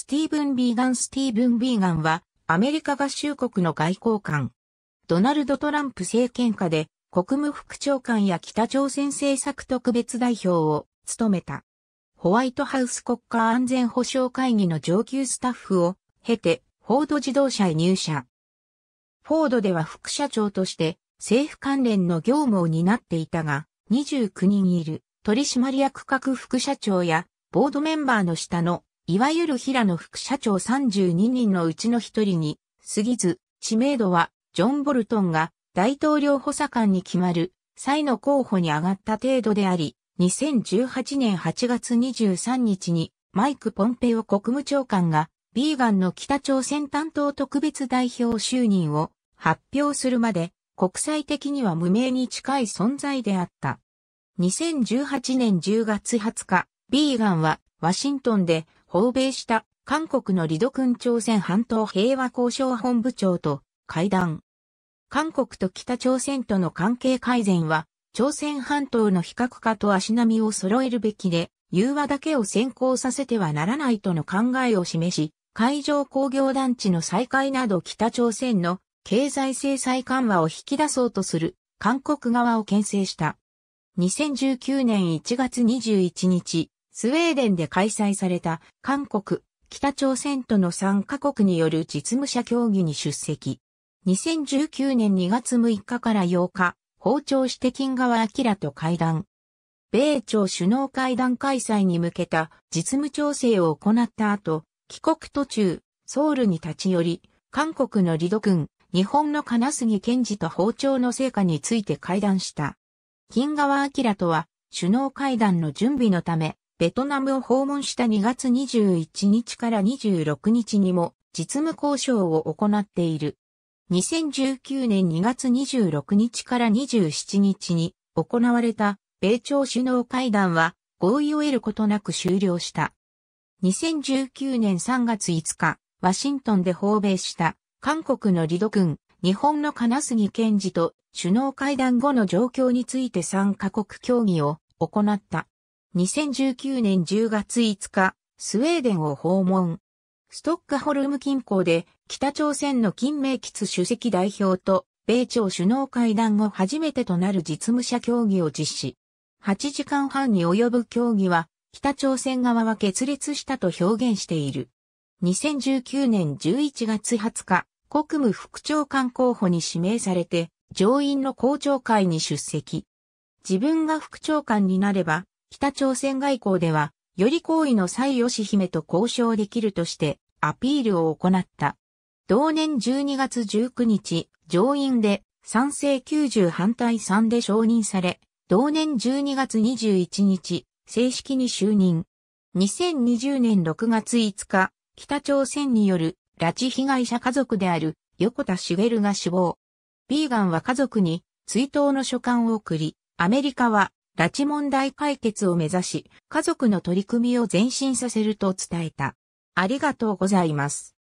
スティーブン・ビーガン・スティーブン・ビーガンは、アメリカ合衆国の外交官。ドナルド・トランプ政権下で、国務副長官や北朝鮮政策特別代表を務めた。ホワイトハウス国家安全保障会議の上級スタッフを経て、フォード自動車へ入社。フォードでは副社長として政府関連の業務を担っていたが、29人いる取締役各副社長やボードメンバーの下のいわゆる平野副社長32人のうちの一人に過ぎず、知名度はジョン・ボルトンが大統領補佐官に決まる際の候補に上がった程度であり、2018年8月23日にマイク・ポンペオ国務長官がビーガンの北朝鮮担当特別代表就任を発表するまで国際的には無名に近い存在であった。2018年10月20日、ビーガンはワシントンで訪米した韓国のリド君朝鮮半島平和交渉本部長と会談。韓国と北朝鮮との関係改善は、朝鮮半島の非核化と足並みを揃えるべきで、融和だけを先行させてはならないとの考えを示し、海上工業団地の再開など北朝鮮の経済制裁緩和を引き出そうとする韓国側を牽制した。2019年1月21日、スウェーデンで開催された韓国、北朝鮮との3カ国による実務者協議に出席。2019年2月6日から8日、訪朝して金川明と会談。米朝首脳会談開催に向けた実務調整を行った後、帰国途中、ソウルに立ち寄り、韓国のリド君、日本の金杉健治と訪朝の成果について会談した。金川明とは、首脳会談の準備のため、ベトナムを訪問した2月21日から26日にも実務交渉を行っている。2019年2月26日から27日に行われた米朝首脳会談は合意を得ることなく終了した。2019年3月5日、ワシントンで訪米した韓国のリド君、日本の金杉健治と首脳会談後の状況について3カ国協議を行った。2019年10月5日、スウェーデンを訪問。ストックホルム近郊で北朝鮮の金明吉主席代表と米朝首脳会談後初めてとなる実務者協議を実施。8時間半に及ぶ協議は北朝鮮側は決裂したと表現している。2019年11月20日、国務副長官候補に指名されて上院の公聴会に出席。自分が副長官になれば北朝鮮外交では、より好意の蔡義姫と交渉できるとしてアピールを行った。同年12月19日、上院で賛成90反対3で承認され、同年12月21日、正式に就任。2020年6月5日、北朝鮮による拉致被害者家族である横田茂が死亡。ビーガンは家族に追悼の書簡を送り、アメリカは拉致問題解決を目指し、家族の取り組みを前進させると伝えた。ありがとうございます。